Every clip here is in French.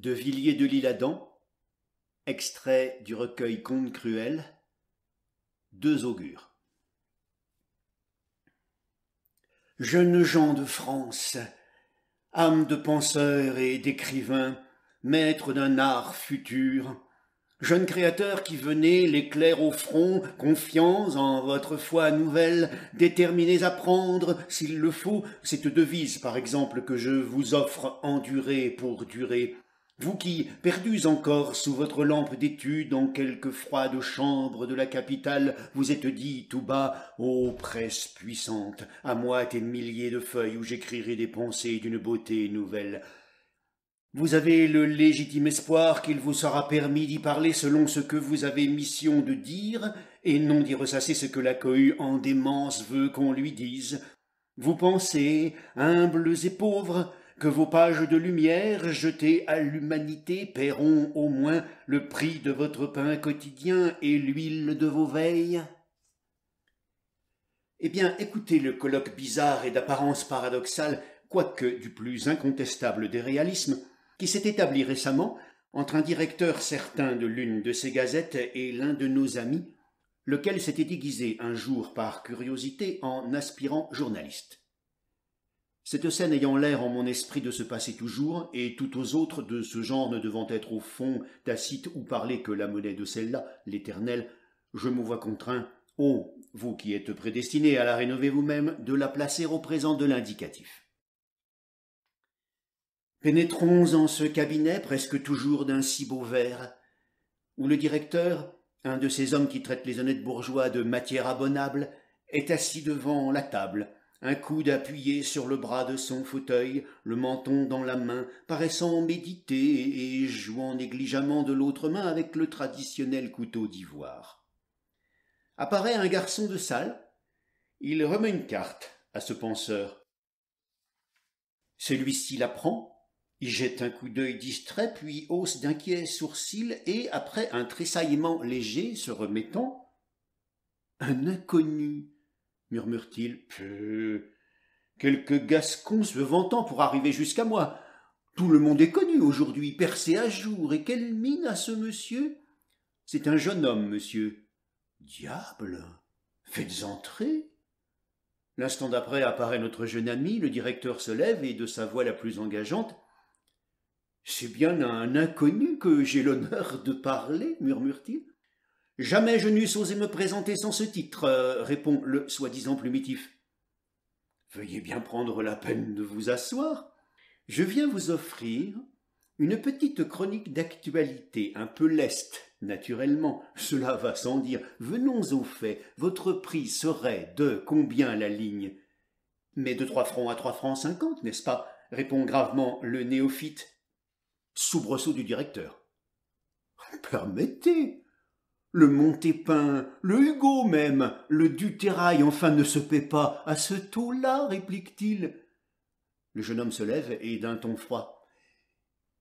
de Villiers de l'Isle-Adam, extrait du recueil Contes Cruel, deux augures. Jeunes gens de France, âmes de penseurs et d'écrivains, maîtres d'un art futur, jeunes créateurs qui venez, l'éclair au front, confiants en votre foi nouvelle, déterminés à prendre, s'il le faut, cette devise par exemple que je vous offre en pour durer, vous qui, perdus encore sous votre lampe d'étude dans quelque froide chambre de la capitale, vous êtes dit tout bas, ô presse puissante, à moi tes milliers de feuilles où j'écrirai des pensées d'une beauté nouvelle. Vous avez le légitime espoir qu'il vous sera permis d'y parler selon ce que vous avez mission de dire, et non d'y ressasser ce que la cohue en démence veut qu'on lui dise. Vous pensez, humbles et pauvres, que vos pages de lumière jetées à l'humanité paieront au moins le prix de votre pain quotidien et l'huile de vos veilles Eh bien, écoutez le colloque bizarre et d'apparence paradoxale, quoique du plus incontestable des réalismes, qui s'est établi récemment entre un directeur certain de l'une de ces gazettes et l'un de nos amis, lequel s'était déguisé un jour par curiosité en aspirant journaliste. Cette scène ayant l'air en mon esprit de se passer toujours, et toutes aux autres de ce genre ne devant être au fond tacite ou parler que la monnaie de celle-là, l'éternelle, je me vois contraint, oh, vous qui êtes prédestinés à la rénover vous-même, de la placer au présent de l'indicatif. Pénétrons en ce cabinet presque toujours d'un si beau vert, où le directeur, un de ces hommes qui traitent les honnêtes bourgeois de matière abonnable, est assis devant la table, un coude appuyé sur le bras de son fauteuil, le menton dans la main, paraissant méditer et jouant négligemment de l'autre main avec le traditionnel couteau d'ivoire. Apparaît un garçon de salle. Il remet une carte à ce penseur. Celui-ci la prend, y jette un coup d'œil distrait, puis hausse d'inquiet sourcil et, après un tressaillement léger se remettant, un inconnu murmure-t-il. Quelques gascons se vantant pour arriver jusqu'à moi. Tout le monde est connu aujourd'hui, percé à jour, et quelle mine a ce monsieur C'est un jeune homme, monsieur. Diable Faites entrer L'instant d'après apparaît notre jeune ami, le directeur se lève et de sa voix la plus engageante C'est bien un inconnu que j'ai l'honneur de parler, murmure-t-il. Jamais je n'eusse osé me présenter sans ce titre, euh, répond le soi-disant plumitif. Veuillez bien prendre la peine de vous asseoir. Je viens vous offrir une petite chronique d'actualité, un peu leste, naturellement, cela va sans dire. Venons au fait, votre prix serait de combien la ligne Mais de trois francs à trois francs cinquante, n'est-ce pas répond gravement le néophyte. Soubresaut du directeur. Permettez, le Montépin, le Hugo même, le Duterrail, enfin ne se paie pas à ce taux-là, réplique-t-il. Le jeune homme se lève et d'un ton froid.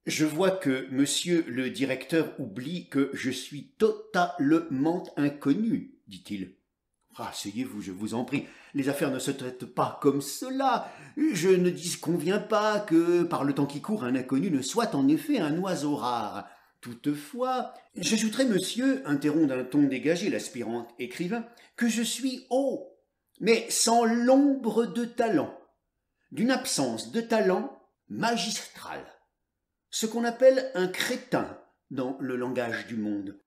Je vois que monsieur le directeur oublie que je suis totalement inconnu, dit-il. Ah, asseyez-vous, je vous en prie. Les affaires ne se traitent pas comme cela. Je ne disconviens pas que, par le temps qui court, un inconnu ne soit en effet un oiseau rare. Toutefois, j'ajouterai, monsieur, interrompt d'un ton dégagé l'aspirant écrivain, que je suis haut, mais sans l'ombre de talent, d'une absence de talent magistrale, ce qu'on appelle un crétin dans le langage du monde.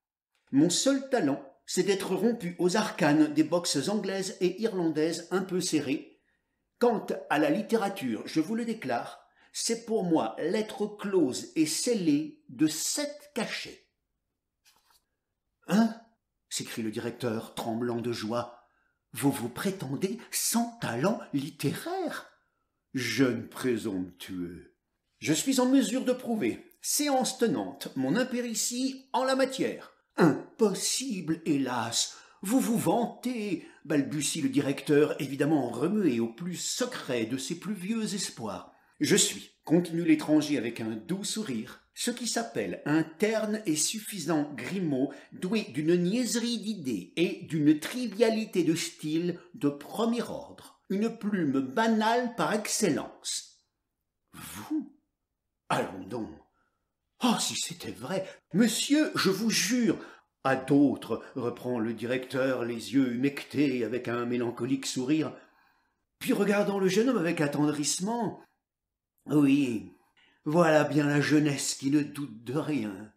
Mon seul talent, c'est d'être rompu aux arcanes des boxes anglaises et irlandaises un peu serrées. Quant à la littérature, je vous le déclare, c'est pour moi l'être close et scellée de sept cachets. Hein s'écrie le directeur, tremblant de joie. Vous vous prétendez sans talent littéraire Jeune présomptueux. Je suis en mesure de prouver, séance tenante, mon impéritie en la matière. Impossible, hélas Vous vous vantez balbutie le directeur, évidemment remué au plus secret de ses plus vieux espoirs. Je suis, continue l'étranger avec un doux sourire, ce qui s'appelle un terne et suffisant grimaud doué d'une niaiserie d'idées et d'une trivialité de style de premier ordre, une plume banale par excellence. Vous Allons donc. Ah, oh, si c'était vrai. Monsieur, je vous jure. À d'autres, reprend le directeur, les yeux humectés avec un mélancolique sourire. Puis regardant le jeune homme avec attendrissement, oui, voilà bien la jeunesse qui ne doute de rien.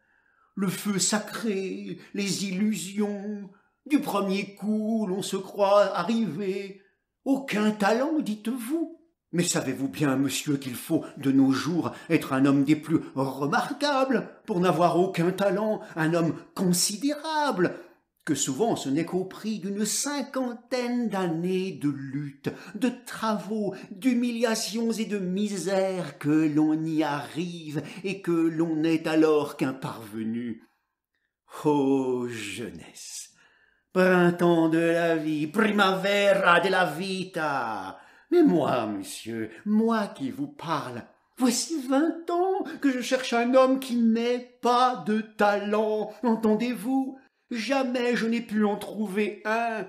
Le feu sacré, les illusions, du premier coup l'on se croit arrivé. Aucun talent, dites-vous. Mais savez-vous bien, monsieur, qu'il faut de nos jours être un homme des plus remarquables pour n'avoir aucun talent, un homme considérable, que souvent ce n'est qu'au prix d'une cinquantaine d'années de lutte, de travaux, d'humiliations et de misères que l'on y arrive et que l'on n'est alors qu'un parvenu. Oh jeunesse, printemps de la vie, primavera de la vita. Mais moi, monsieur, moi qui vous parle, Voici vingt ans que je cherche un homme qui n'ait pas de talent, entendez-vous Jamais je n'ai pu en trouver un.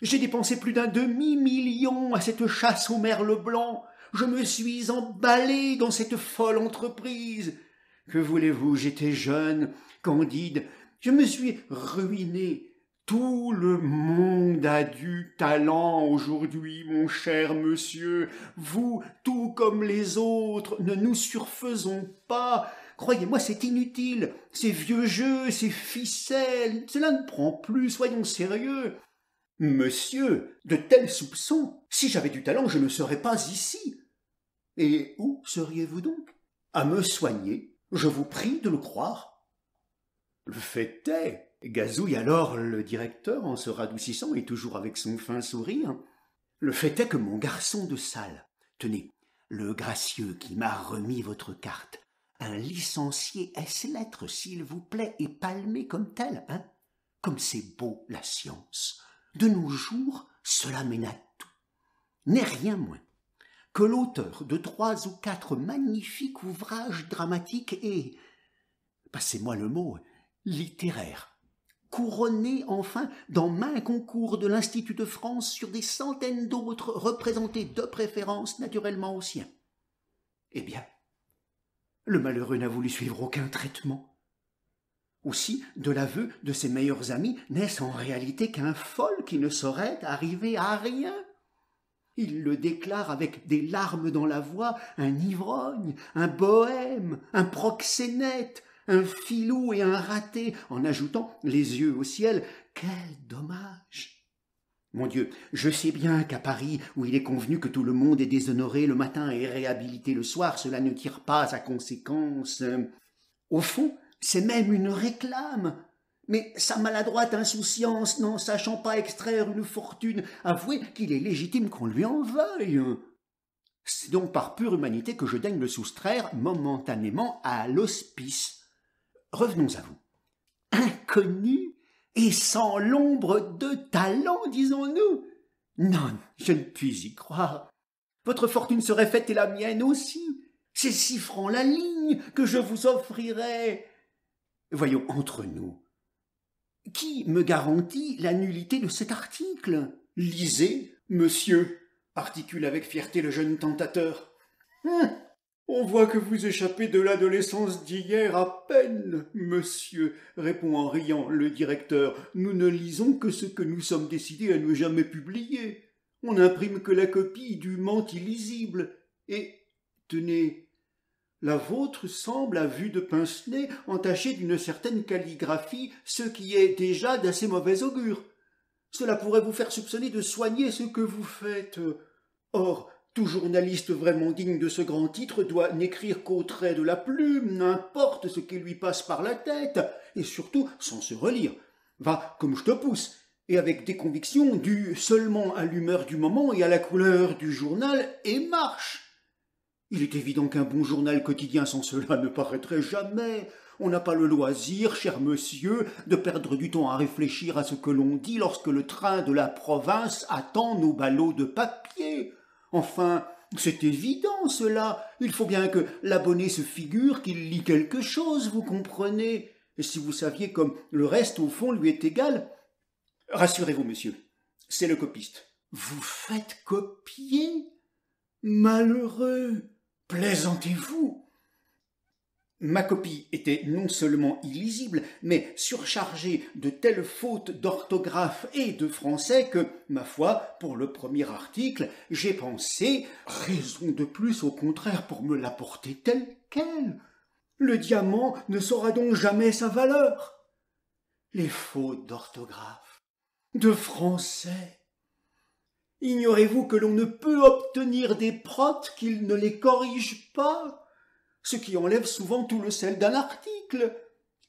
J'ai dépensé plus d'un demi-million à cette chasse au merle blanc. Je me suis emballé dans cette folle entreprise. Que voulez-vous, j'étais jeune, candide. Je me suis ruiné. Tout le monde a du talent aujourd'hui, mon cher monsieur. Vous, tout comme les autres, ne nous surfaisons pas. Croyez-moi, c'est inutile. Ces vieux jeux, ces ficelles, cela ne prend plus, soyons sérieux. Monsieur, de tels soupçons. Si j'avais du talent, je ne serais pas ici. Et où seriez-vous donc À me soigner, je vous prie de le croire. Le fait est, gazouille alors le directeur en se radoucissant et toujours avec son fin sourire, le fait est que mon garçon de salle, tenez, le gracieux qui m'a remis votre carte, un licencié S-lettres, s'il vous plaît, et palmé comme tel, hein Comme c'est beau, la science. De nos jours, cela mène à tout. N'est rien moins que l'auteur de trois ou quatre magnifiques ouvrages dramatiques et, passez-moi le mot, littéraires, couronné enfin dans main concours de l'Institut de France sur des centaines d'autres représentés de préférence naturellement aux siens. Eh bien, le malheureux n'a voulu suivre aucun traitement. Aussi, de l'aveu de ses meilleurs amis, n'est-ce en réalité qu'un fol qui ne saurait arriver à rien Il le déclare avec des larmes dans la voix, un ivrogne, un bohème, un proxénète, un filou et un raté, en ajoutant, les yeux au ciel, quel dommage mon Dieu, je sais bien qu'à Paris, où il est convenu que tout le monde est déshonoré le matin et réhabilité le soir, cela ne tire pas à conséquence. Au fond, c'est même une réclame. Mais sa maladroite insouciance, n'en sachant pas extraire une fortune, avouez qu'il est légitime qu'on lui en veuille. C'est donc par pure humanité que je daigne le soustraire momentanément à l'hospice. Revenons à vous. Inconnu et sans l'ombre de talent, disons-nous. Non, je ne puis y croire. Votre fortune serait faite et la mienne aussi. C'est six francs la ligne que je vous offrirai. Voyons entre nous. Qui me garantit la nullité de cet article Lisez, monsieur, articule avec fierté le jeune tentateur. Hein? On voit que vous échappez de l'adolescence d'hier à peine, monsieur, répond en riant le directeur. Nous ne lisons que ce que nous sommes décidés à ne jamais publier. On n'imprime que la copie du illisible. Et, tenez, la vôtre semble, à vue de pince-nez, entachée d'une certaine calligraphie, ce qui est déjà d'assez mauvais augure. Cela pourrait vous faire soupçonner de soigner ce que vous faites. Or, tout journaliste vraiment digne de ce grand titre doit n'écrire qu'au trait de la plume, n'importe ce qui lui passe par la tête, et surtout sans se relire. Va comme je te pousse, et avec des convictions dues seulement à l'humeur du moment et à la couleur du journal, et marche. Il est évident qu'un bon journal quotidien sans cela ne paraîtrait jamais. On n'a pas le loisir, cher monsieur, de perdre du temps à réfléchir à ce que l'on dit lorsque le train de la province attend nos ballots de papier. Enfin, c'est évident cela. Il faut bien que l'abonné se figure qu'il lit quelque chose, vous comprenez. Et si vous saviez comme le reste au fond lui est égal. Rassurez-vous, monsieur, c'est le copiste. Vous faites copier Malheureux. Plaisantez-vous. Ma copie était non seulement illisible, mais surchargée de telles fautes d'orthographe et de français que, ma foi, pour le premier article, j'ai pensé, raison de plus au contraire pour me l'apporter telle quelle. Le diamant ne saura donc jamais sa valeur. Les fautes d'orthographe, de français. Ignorez-vous que l'on ne peut obtenir des protes qu'ils ne les corrigent pas ce qui enlève souvent tout le sel d'un article.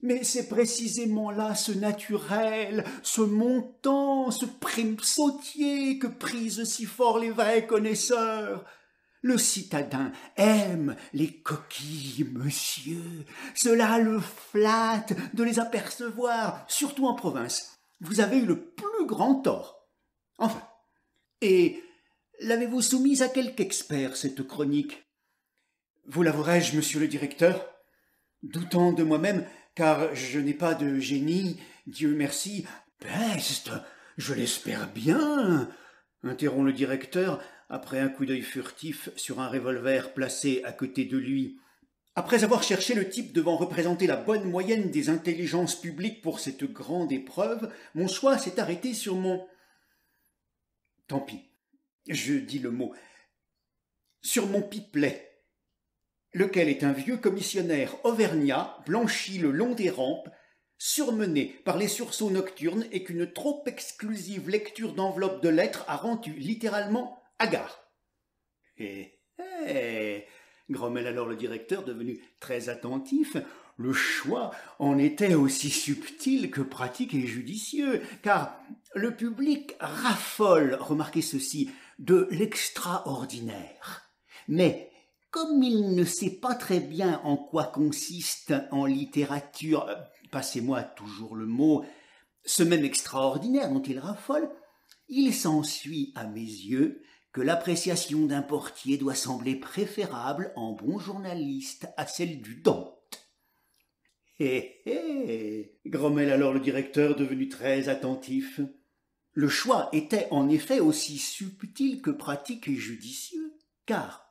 Mais c'est précisément là ce naturel, ce montant, ce prime sautier que prisent si fort les vrais connaisseurs. Le citadin aime les coquilles, monsieur. Cela le flatte de les apercevoir, surtout en province. Vous avez eu le plus grand tort. Enfin. Et l'avez-vous soumise à quelque expert, cette chronique vous l'avouerai-je, monsieur le directeur Doutant de moi-même, car je n'ai pas de génie, Dieu merci. Peste Je l'espère bien interrompt le directeur après un coup d'œil furtif sur un revolver placé à côté de lui. Après avoir cherché le type devant représenter la bonne moyenne des intelligences publiques pour cette grande épreuve, mon choix s'est arrêté sur mon. Tant pis, je dis le mot. Sur mon pipelet lequel est un vieux commissionnaire auvergnat blanchi le long des rampes, surmené par les sursauts nocturnes et qu'une trop exclusive lecture d'enveloppes de lettres a rendu littéralement hagard. Eh, eh, grommelle alors le directeur devenu très attentif, le choix en était aussi subtil que pratique et judicieux, car le public raffole, remarquez ceci, de l'extraordinaire. Mais comme il ne sait pas très bien en quoi consiste en littérature, passez-moi toujours le mot, ce même extraordinaire dont il raffole, il s'ensuit à mes yeux que l'appréciation d'un portier doit sembler préférable en bon journaliste à celle du Dante. Hé hé grommelle alors le directeur devenu très attentif. Le choix était en effet aussi subtil que pratique et judicieux, car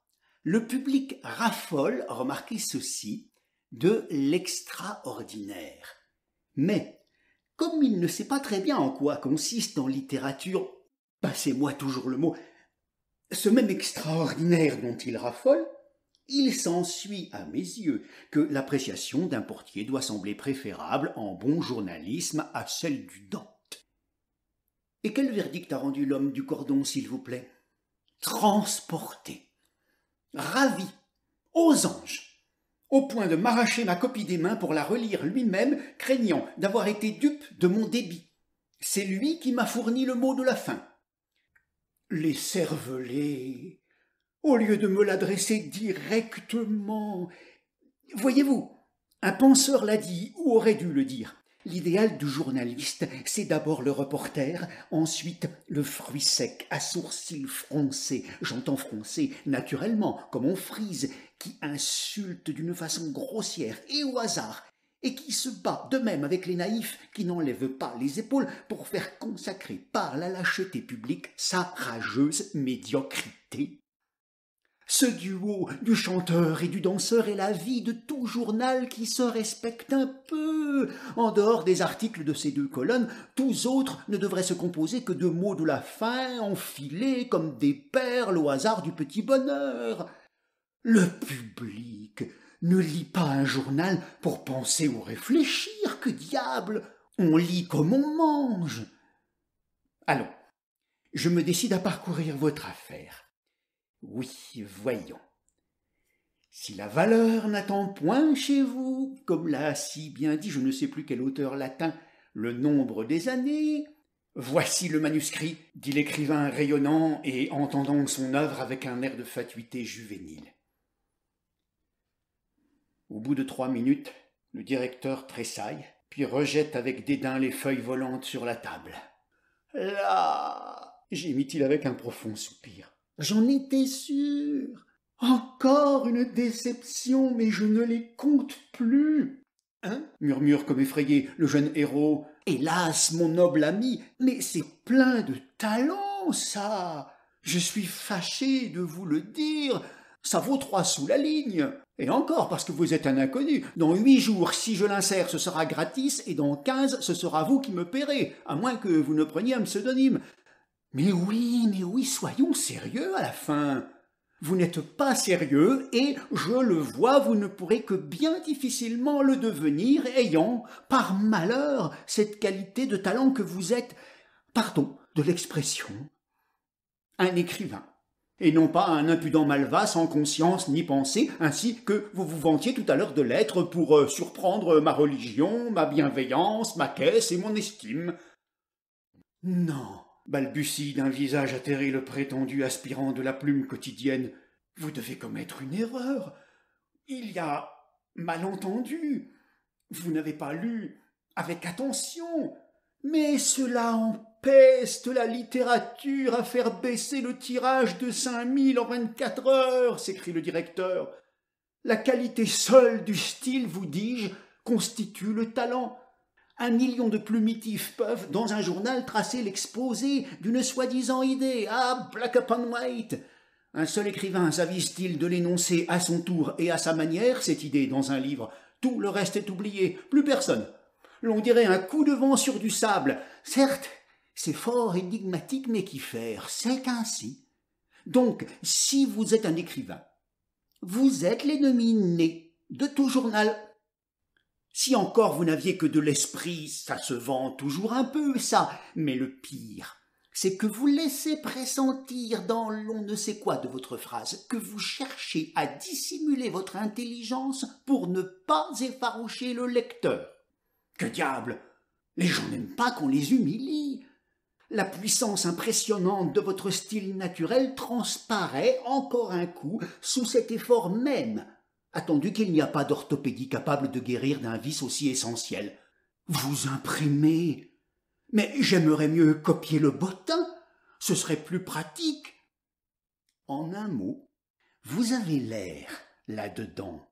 le public raffole, remarquez ceci, de l'extraordinaire. Mais, comme il ne sait pas très bien en quoi consiste en littérature, passez-moi toujours le mot, ce même extraordinaire dont il raffole, il s'ensuit à mes yeux que l'appréciation d'un portier doit sembler préférable en bon journalisme à celle du Dante. Et quel verdict a rendu l'homme du cordon, s'il vous plaît Transporté ravi, aux anges, au point de m'arracher ma copie des mains pour la relire lui-même, craignant d'avoir été dupe de mon débit. C'est lui qui m'a fourni le mot de la fin. Les cervelés, au lieu de me l'adresser directement. Voyez-vous, un penseur l'a dit ou aurait dû le dire. L'idéal du journaliste, c'est d'abord le reporter, ensuite le fruit sec, à sourcils froncés, j'entends froncés naturellement, comme on frise, qui insulte d'une façon grossière et au hasard, et qui se bat de même avec les naïfs qui n'enlèvent pas les épaules pour faire consacrer par la lâcheté publique sa rageuse médiocrité. Ce duo du chanteur et du danseur est la vie de tout journal qui se respecte un peu. En dehors des articles de ces deux colonnes, tous autres ne devraient se composer que de mots de la fin, enfilés comme des perles au hasard du petit bonheur. Le public ne lit pas un journal pour penser ou réfléchir, que diable On lit comme on mange. Allons, je me décide à parcourir votre affaire. Oui, voyons. Si la valeur n'attend point chez vous, comme l'a si bien dit je ne sais plus quel auteur latin, le nombre des années, voici le manuscrit, dit l'écrivain rayonnant et entendant son œuvre avec un air de fatuité juvénile. Au bout de trois minutes, le directeur tressaille, puis rejette avec dédain les feuilles volantes sur la table. Là gémit-il avec un profond soupir. J'en étais sûr. Encore une déception, mais je ne les compte plus. Hein murmure comme effrayé le jeune héros. Hélas, mon noble ami, mais c'est plein de talent, ça. Je suis fâché de vous le dire. Ça vaut trois sous la ligne. Et encore parce que vous êtes un inconnu. Dans huit jours, si je l'insère, ce sera gratis, et dans quinze, ce sera vous qui me paierez, à moins que vous ne preniez un pseudonyme. Mais oui, mais oui, soyons sérieux à la fin. Vous n'êtes pas sérieux et, je le vois, vous ne pourrez que bien difficilement le devenir, ayant, par malheur, cette qualité de talent que vous êtes, pardon de l'expression, un écrivain, et non pas un impudent malvat sans conscience ni pensée, ainsi que vous vous vantiez tout à l'heure de l'être pour euh, surprendre ma religion, ma bienveillance, ma caisse et mon estime. Non, balbutie d'un visage atterré le prétendu aspirant de la plume quotidienne. Vous devez commettre une erreur. Il y a malentendu. Vous n'avez pas lu avec attention. Mais cela empeste la littérature à faire baisser le tirage de cinq mille en vingt-quatre heures, s'écrie le directeur. La qualité seule du style, vous dis-je, constitue le talent. Un million de plumitifs peuvent, dans un journal, tracer l'exposé d'une soi-disant idée. Ah, black upon white Un seul écrivain s'avise-t-il de l'énoncer à son tour et à sa manière, cette idée, dans un livre Tout le reste est oublié, plus personne. L'on dirait un coup de vent sur du sable. Certes, c'est fort énigmatique, mais qui faire C'est ainsi. Donc, si vous êtes un écrivain, vous êtes l'ennemi né de tout journal si encore vous n'aviez que de l'esprit, ça se vend toujours un peu, ça, mais le pire, c'est que vous laissez pressentir dans l'on ne sait quoi de votre phrase que vous cherchez à dissimuler votre intelligence pour ne pas effaroucher le lecteur. Que diable Les gens n'aiment pas qu'on les humilie. La puissance impressionnante de votre style naturel transparaît encore un coup sous cet effort même attendu qu'il n'y a pas d'orthopédie capable de guérir d'un vice aussi essentiel. Vous imprimez. Mais j'aimerais mieux copier le bottin. Ce serait plus pratique. En un mot, vous avez l'air, là-dedans,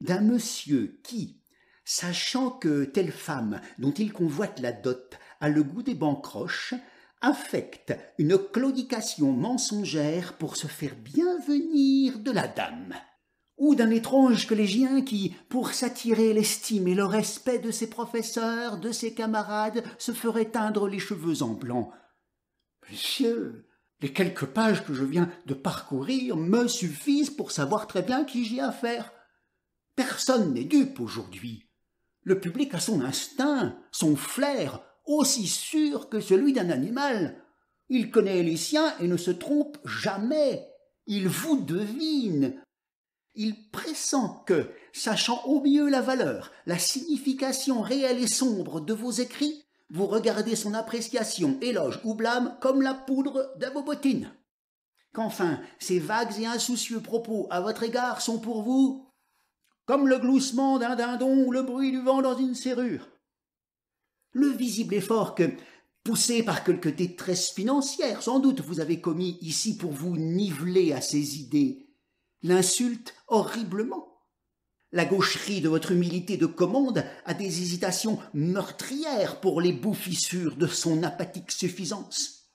d'un monsieur qui, sachant que telle femme dont il convoite la dot a le goût des bancroches, affecte une claudication mensongère pour se faire bien venir de la dame ou d'un étrange collégien qui, pour s'attirer l'estime et le respect de ses professeurs, de ses camarades, se ferait teindre les cheveux en blanc. Monsieur, les quelques pages que je viens de parcourir me suffisent pour savoir très bien qui j'ai affaire. Personne n'est dupe aujourd'hui. Le public a son instinct, son flair, aussi sûr que celui d'un animal. Il connaît les siens et ne se trompe jamais. Il vous devine, il pressent que, sachant au mieux la valeur, la signification réelle et sombre de vos écrits, vous regardez son appréciation, éloge ou blâme comme la poudre de vos bottines. Qu'enfin, ces vagues et insoucieux propos à votre égard sont pour vous comme le gloussement d'un dindon ou le bruit du vent dans une serrure. Le visible effort que, poussé par quelque détresse financière, sans doute vous avez commis ici pour vous niveler à ces idées l'insulte horriblement. La gaucherie de votre humilité de commande a des hésitations meurtrières pour les bouffissures de son apathique suffisance.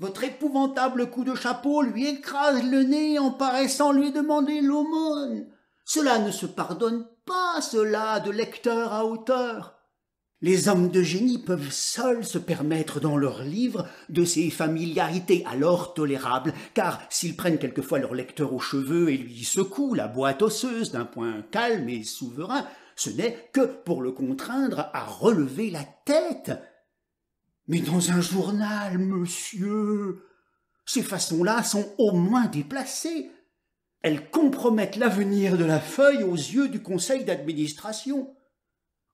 Votre épouvantable coup de chapeau lui écrase le nez en paraissant lui demander l'aumône. Cela ne se pardonne pas, cela, de lecteur à auteur. Les hommes de génie peuvent seuls se permettre dans leurs livres de ces familiarités alors tolérables, car s'ils prennent quelquefois leur lecteur aux cheveux et lui secouent la boîte osseuse d'un point calme et souverain, ce n'est que pour le contraindre à relever la tête. Mais dans un journal, monsieur, ces façons-là sont au moins déplacées. Elles compromettent l'avenir de la feuille aux yeux du conseil d'administration.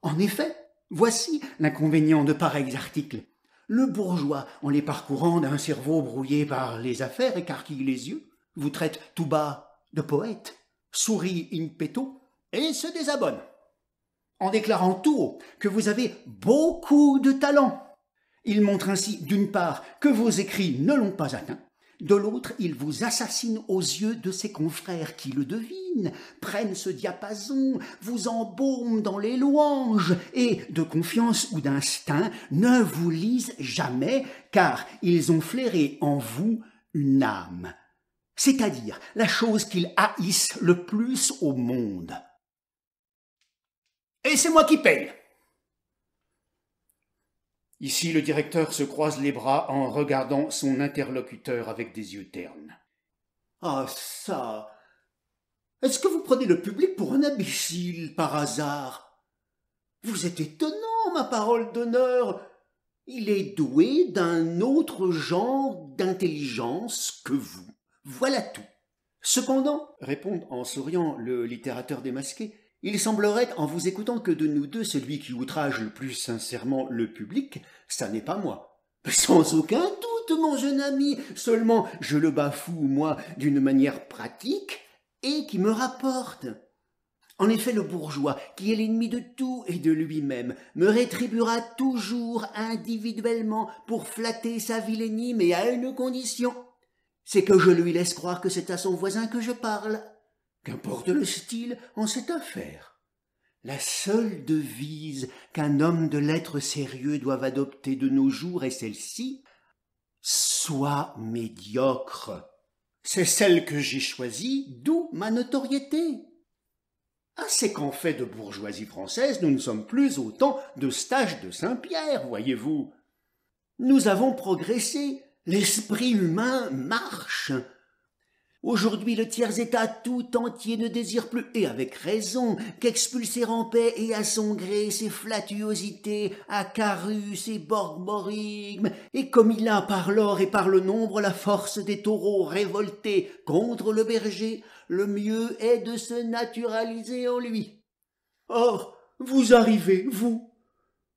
En effet, Voici l'inconvénient de pareils articles. Le bourgeois, en les parcourant d'un cerveau brouillé par les affaires, écarquille les yeux, vous traite tout bas de poète, sourit in petto et se désabonne. En déclarant tout haut que vous avez beaucoup de talent. Il montre ainsi, d'une part, que vos écrits ne l'ont pas atteint, de l'autre, il vous assassine aux yeux de ses confrères qui le devinent, prennent ce diapason, vous embaument dans les louanges, et, de confiance ou d'instinct, ne vous lisent jamais, car ils ont flairé en vous une âme, c'est-à-dire la chose qu'ils haïssent le plus au monde. Et c'est moi qui paye Ici, le directeur se croise les bras en regardant son interlocuteur avec des yeux ternes. Ah, ça Est-ce que vous prenez le public pour un imbécile, par hasard Vous êtes étonnant, ma parole d'honneur Il est doué d'un autre genre d'intelligence que vous. Voilà tout. Cependant, répond en souriant le littérateur démasqué, il semblerait, en vous écoutant, que de nous deux, celui qui outrage le plus sincèrement le public, ça n'est pas moi. Sans aucun doute, mon jeune ami, seulement je le bafoue, moi, d'une manière pratique et qui me rapporte. En effet, le bourgeois, qui est l'ennemi de tout et de lui-même, me rétribuera toujours individuellement pour flatter sa vilainie, mais à une condition, c'est que je lui laisse croire que c'est à son voisin que je parle. Qu'importe le style en cette affaire La seule devise qu'un homme de lettres sérieux doive adopter de nos jours est celle-ci Sois médiocre. C'est celle que j'ai choisie, d'où ma notoriété. Assez ah, qu'en fait de bourgeoisie française, nous ne sommes plus autant de stage de Saint-Pierre, voyez-vous. Nous avons progressé, l'esprit humain marche, Aujourd'hui, le tiers-État tout entier ne désire plus, et avec raison, qu'expulser en paix et à son gré ses flatuosités, Acarus et Borgborigme, et comme il a par l'or et par le nombre la force des taureaux révoltés contre le berger, le mieux est de se naturaliser en lui. Or, vous arrivez, vous,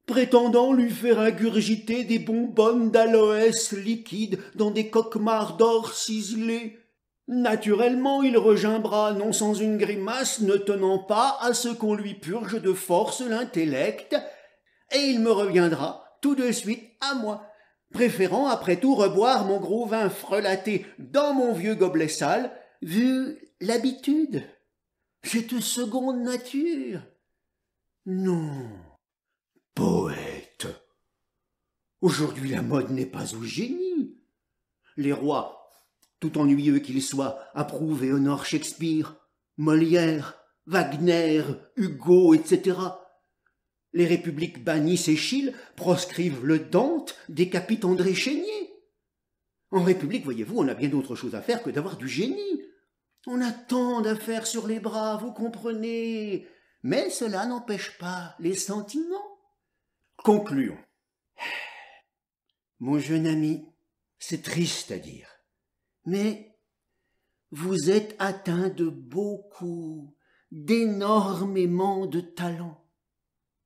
prétendant lui faire ingurgiter des bonbonnes d'aloès liquide dans des coquemars d'or ciselés, Naturellement, il regimbera, non sans une grimace, ne tenant pas à ce qu'on lui purge de force l'intellect, et il me reviendra tout de suite à moi, préférant après tout reboire mon gros vin frelaté dans mon vieux gobelet sale, vu l'habitude. C'est une seconde nature. Non, poète. Aujourd'hui la mode n'est pas au génie. Les rois tout ennuyeux qu'il soit, approuve et honore Shakespeare, Molière, Wagner, Hugo, etc. Les républiques bannissent Échille, proscrivent le Dante, décapitent André Chénier. En république, voyez-vous, on a bien d'autres choses à faire que d'avoir du génie. On a tant d'affaires sur les bras, vous comprenez. Mais cela n'empêche pas les sentiments. Concluons. Mon jeune ami, c'est triste à dire mais vous êtes atteint de beaucoup, d'énormément de talent.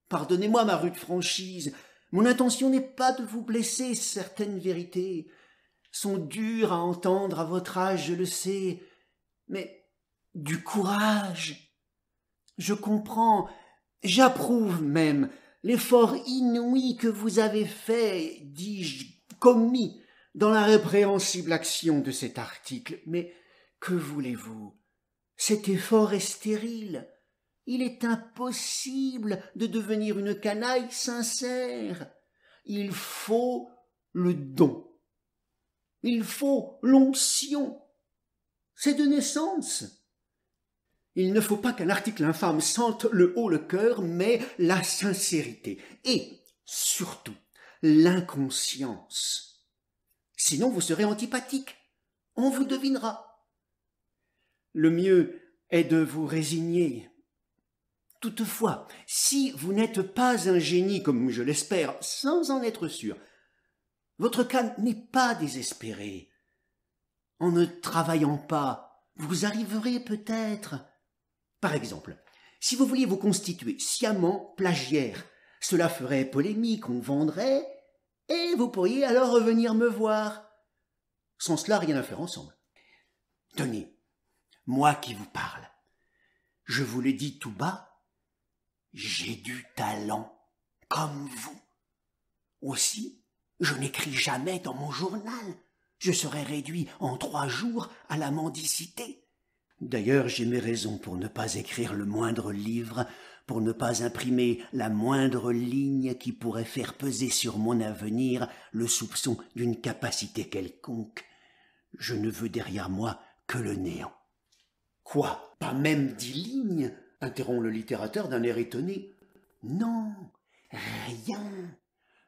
Pardonnez-moi ma rude franchise, mon intention n'est pas de vous blesser, certaines vérités sont dures à entendre à votre âge, je le sais, mais du courage. Je comprends, j'approuve même l'effort inouï que vous avez fait, dis-je, commis, dans la répréhensible action de cet article. Mais que voulez-vous Cet effort est stérile. Il est impossible de devenir une canaille sincère. Il faut le don. Il faut l'onction. C'est de naissance. Il ne faut pas qu'un article infâme sente le haut le cœur, mais la sincérité et surtout l'inconscience. Sinon, vous serez antipathique. On vous devinera. Le mieux est de vous résigner. Toutefois, si vous n'êtes pas un génie, comme je l'espère, sans en être sûr, votre cas n'est pas désespéré. En ne travaillant pas, vous arriverez peut-être. Par exemple, si vous vouliez vous constituer sciemment plagiaire, cela ferait polémique, on vendrait, et vous pourriez alors revenir me voir. Sans cela, rien à faire ensemble. Tenez, moi qui vous parle, je vous l'ai dit tout bas, j'ai du talent, comme vous. Aussi, je n'écris jamais dans mon journal. Je serais réduit en trois jours à la mendicité. D'ailleurs, j'ai mes raisons pour ne pas écrire le moindre livre pour ne pas imprimer la moindre ligne qui pourrait faire peser sur mon avenir le soupçon d'une capacité quelconque. Je ne veux derrière moi que le néant. Quoi Pas même dix lignes interrompt le littérateur d'un air étonné. Non, rien.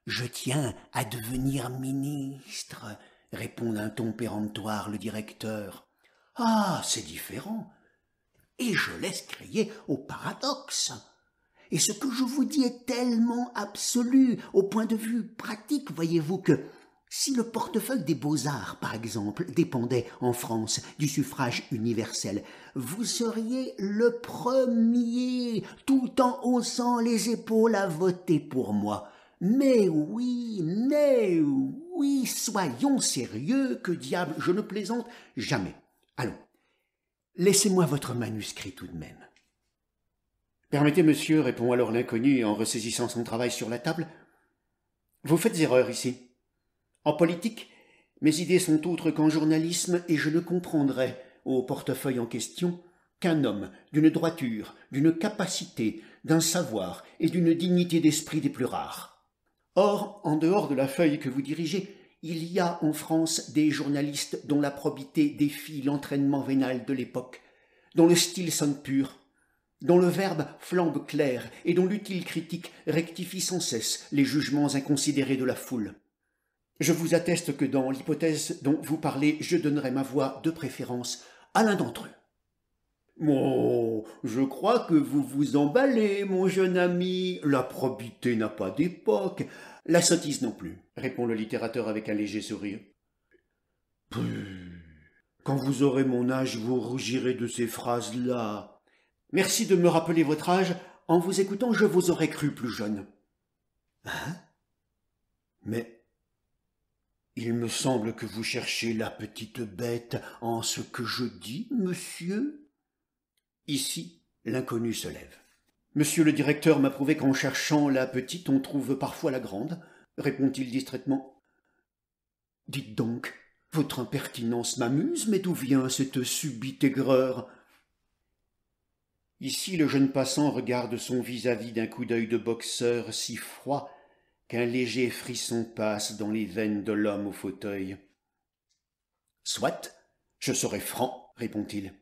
Je tiens à devenir ministre, répond d'un ton péremptoire le directeur. Ah, c'est différent. Et je laisse crier au paradoxe. Et ce que je vous dis est tellement absolu au point de vue pratique, voyez-vous, que si le portefeuille des beaux-arts, par exemple, dépendait en France du suffrage universel, vous seriez le premier, tout en haussant les épaules, à voter pour moi. Mais oui, mais oui, soyons sérieux, que diable, je ne plaisante jamais. Allons, laissez-moi votre manuscrit tout de même. Permettez, monsieur, répond alors l'inconnu en ressaisissant son travail sur la table. Vous faites erreur ici. En politique, mes idées sont autres qu'en journalisme et je ne comprendrai, au portefeuille en question, qu'un homme d'une droiture, d'une capacité, d'un savoir et d'une dignité d'esprit des plus rares. Or, en dehors de la feuille que vous dirigez, il y a en France des journalistes dont la probité défie l'entraînement vénal de l'époque, dont le style sonne pur, dont le verbe flambe clair et dont l'utile critique rectifie sans cesse les jugements inconsidérés de la foule. Je vous atteste que dans l'hypothèse dont vous parlez, je donnerai ma voix de préférence à l'un d'entre eux. Oh, je crois que vous vous emballez, mon jeune ami. La probité n'a pas d'époque. La sottise non plus, répond le littérateur avec un léger sourire. Quand vous aurez mon âge, vous rougirez de ces phrases-là. Merci de me rappeler votre âge. En vous écoutant, je vous aurais cru plus jeune. Hein Mais il me semble que vous cherchez la petite bête en ce que je dis, monsieur. Ici, l'inconnu se lève. Monsieur le directeur m'a prouvé qu'en cherchant la petite, on trouve parfois la grande, répond-il distraitement. Dites donc, votre impertinence m'amuse, mais d'où vient cette subite aigreur Ici, le jeune passant regarde son vis-à-vis d'un coup d'œil de boxeur si froid qu'un léger frisson passe dans les veines de l'homme au fauteuil. Soit, je serai franc, répond-il.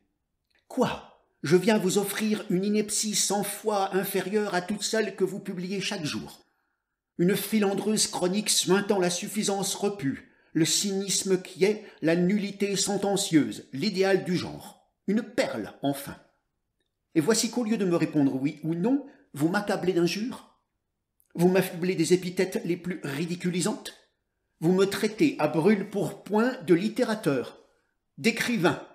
Quoi Je viens vous offrir une ineptie cent fois inférieure à toutes celles que vous publiez chaque jour. Une filandreuse chronique suintant la suffisance repue, le cynisme qui est, la nullité sentencieuse, l'idéal du genre. Une perle, enfin. Et voici qu'au lieu de me répondre oui ou non, vous m'accablez d'injures, vous m'affublez des épithètes les plus ridiculisantes, vous me traitez à brûle pour point de littérateur, d'écrivain,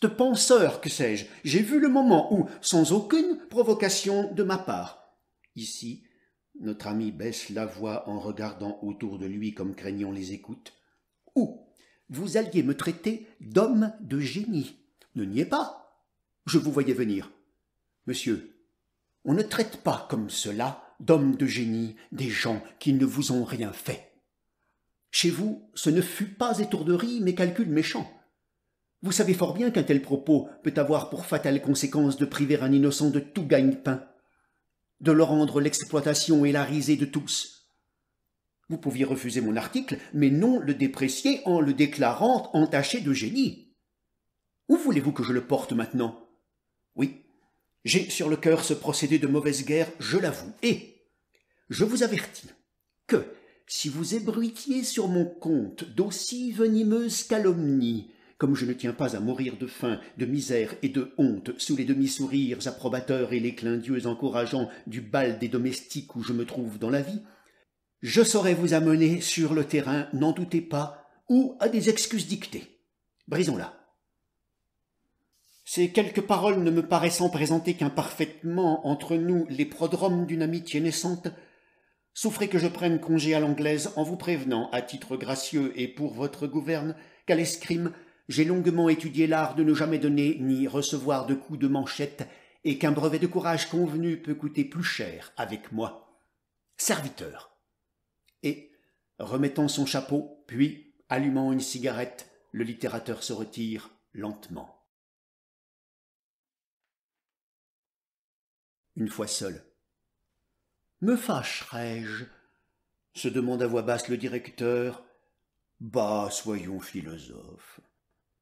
de penseur, que sais-je. J'ai vu le moment où, sans aucune provocation de ma part, ici, notre ami baisse la voix en regardant autour de lui comme craignant les écoutes, où vous alliez me traiter d'homme de génie. Ne niez pas. Je vous voyais venir. Monsieur, on ne traite pas comme cela d'hommes de génie des gens qui ne vous ont rien fait. Chez vous, ce ne fut pas étourderie, mais calcul méchant. Vous savez fort bien qu'un tel propos peut avoir pour fatale conséquence de priver un innocent de tout gagne-pain, de le rendre l'exploitation et la risée de tous. Vous pouviez refuser mon article, mais non le déprécier en le déclarant entaché de génie. Où voulez-vous que je le porte maintenant Oui, j'ai sur le cœur ce procédé de mauvaise guerre, je l'avoue, et je vous avertis que, si vous ébruitiez sur mon compte d'aussi venimeuses calomnies, comme je ne tiens pas à mourir de faim, de misère et de honte sous les demi-sourires approbateurs et les clins d'yeux encourageants du bal des domestiques où je me trouve dans la vie, je saurais vous amener sur le terrain, n'en doutez pas, ou à des excuses dictées. Brisons-la. Ces quelques paroles ne me paraissant présenter qu'imparfaitement entre nous les prodromes d'une amitié naissante, souffrez que je prenne congé à l'anglaise en vous prévenant, à titre gracieux et pour votre gouverne, qu'à l'escrime, j'ai longuement étudié l'art de ne jamais donner ni recevoir de coups de manchette, et qu'un brevet de courage convenu peut coûter plus cher avec moi. Serviteur. Et, remettant son chapeau, puis, allumant une cigarette, le littérateur se retire lentement. une fois seul. Me fâcherai-je se demande à voix basse le directeur. Bah, soyons philosophes.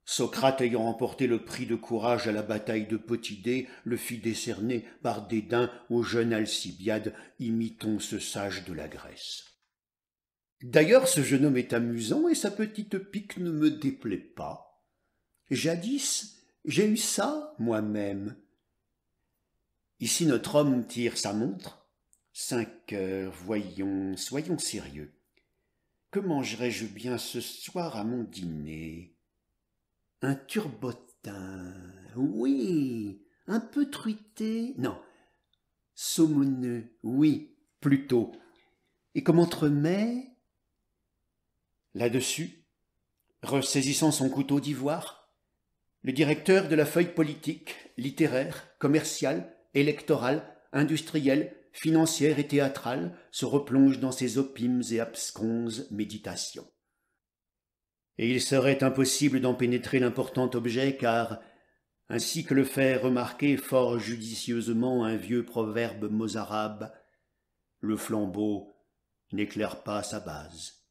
Socrate ayant remporté le prix de courage à la bataille de Potidée, le fit décerner par dédain au jeune Alcibiade, imitons ce sage de la Grèce. D'ailleurs, ce jeune homme est amusant et sa petite pique ne me déplaît pas. Jadis, j'ai eu ça moi-même. Ici, notre homme tire sa montre. Cinq heures, voyons, soyons sérieux. Que mangerai-je bien ce soir à mon dîner Un turbotin, oui, un peu truité, non, saumoneux, oui, plutôt. Et comme entremets Là-dessus, ressaisissant son couteau d'ivoire, le directeur de la feuille politique, littéraire, commerciale, électorale, industrielle, financière et théâtrale se replonge dans ses opimes et absconses méditations. Et il serait impossible d'en pénétrer l'important objet car, ainsi que le fait remarquer fort judicieusement un vieux proverbe mozarabe, le flambeau n'éclaire pas sa base.